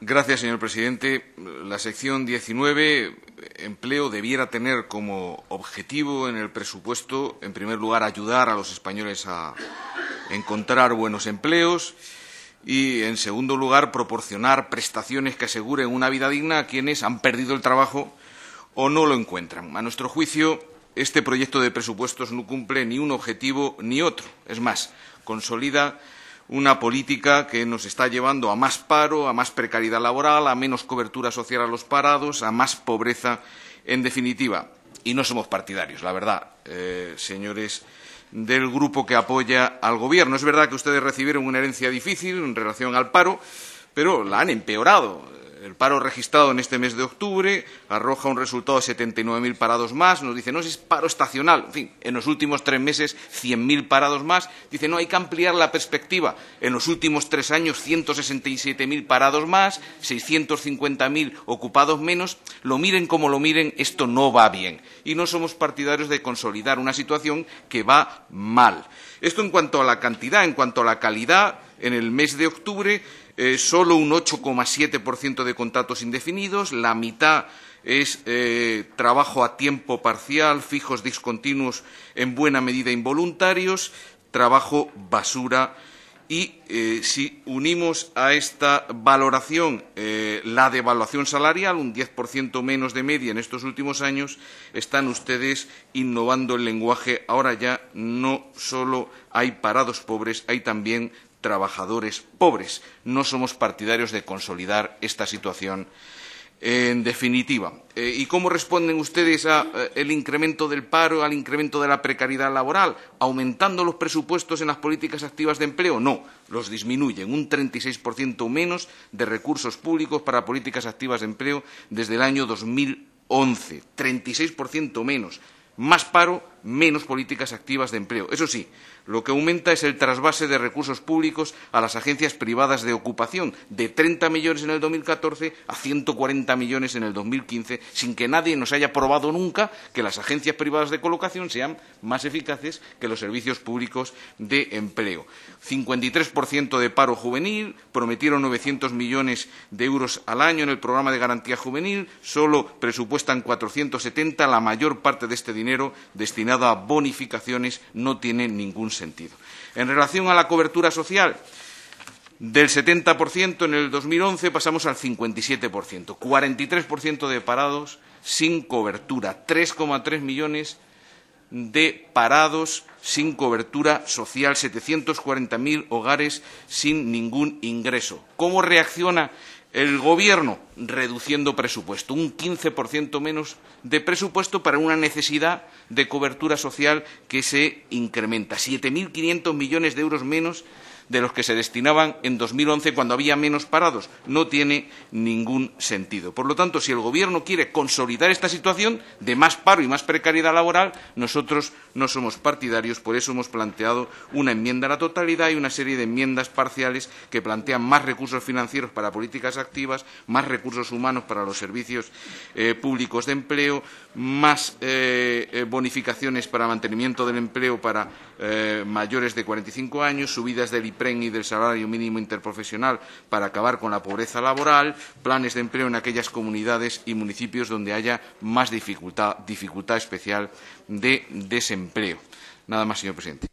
Gracias, señor presidente. La sección 19, empleo, debiera tener como objetivo en el presupuesto, en primer lugar, ayudar a los españoles a encontrar buenos empleos y, en segundo lugar, proporcionar prestaciones que aseguren una vida digna a quienes han perdido el trabajo o no lo encuentran. A nuestro juicio, este proyecto de presupuestos no cumple ni un objetivo ni otro. Es más, consolida una política que nos está llevando a más paro, a más precariedad laboral, a menos cobertura social a los parados, a más pobreza, en definitiva. Y no somos partidarios, la verdad, eh, señores del grupo que apoya al Gobierno. Es verdad que ustedes recibieron una herencia difícil en relación al paro, pero la han empeorado el paro registrado en este mes de octubre arroja un resultado de 79.000 parados más. Nos dice, no, es paro estacional. En fin, en los últimos tres meses 100.000 parados más. Dice, no, hay que ampliar la perspectiva. En los últimos tres años 167.000 parados más, 650.000 ocupados menos. Lo miren como lo miren, esto no va bien. Y no somos partidarios de consolidar una situación que va mal. Esto en cuanto a la cantidad, en cuanto a la calidad en el mes de octubre eh, solo un 8,7% de contratos indefinidos, la mitad es eh, trabajo a tiempo parcial, fijos discontinuos en buena medida involuntarios, trabajo basura. Y eh, si unimos a esta valoración la devaluación salarial, un 10% menos de media en estos últimos años, están ustedes innovando el lenguaje. Ahora ya no solo hay parados pobres, hay también trabajadores pobres. No somos partidarios de consolidar esta situación en definitiva. Eh, ¿Y cómo responden ustedes al eh, incremento del paro, al incremento de la precariedad laboral? ¿Aumentando los presupuestos en las políticas activas de empleo? No, los disminuyen. Un 36% menos de recursos públicos para políticas activas de empleo desde el año 2011. 36% menos. Más paro menos políticas activas de empleo. Eso sí, lo que aumenta es el trasvase de recursos públicos a las agencias privadas de ocupación, de 30 millones en el 2014 a 140 millones en el 2015, sin que nadie nos haya probado nunca que las agencias privadas de colocación sean más eficaces que los servicios públicos de empleo. 53% de paro juvenil, prometieron 900 millones de euros al año en el programa de garantía juvenil, solo presupuestan 470, la mayor parte de este dinero destinado Nada bonificaciones no tiene ningún sentido. En relación a la cobertura social, del 70% en el 2011 pasamos al 57%, 43% de parados sin cobertura, 3,3 millones de parados sin cobertura social, 740.000 hogares sin ningún ingreso. ¿Cómo reacciona el Gobierno reduciendo presupuesto, un 15% menos de presupuesto para una necesidad de cobertura social que se incrementa, 7.500 millones de euros menos de los que se destinaban en 2011 cuando había menos parados. No tiene ningún sentido. Por lo tanto, si el Gobierno quiere consolidar esta situación de más paro y más precariedad laboral, nosotros no somos partidarios. Por eso hemos planteado una enmienda a la totalidad y una serie de enmiendas parciales que plantean más recursos financieros para políticas activas, más recursos humanos para los servicios eh, públicos de empleo, más eh, eh, bonificaciones para mantenimiento del empleo para mayores de 45 años, subidas del PREN y del salario mínimo interprofesional para acabar con la pobreza laboral, planes de empleo en aquellas comunidades y municipios donde haya más dificultad, dificultad especial de desempleo. Nada más, señor presidente.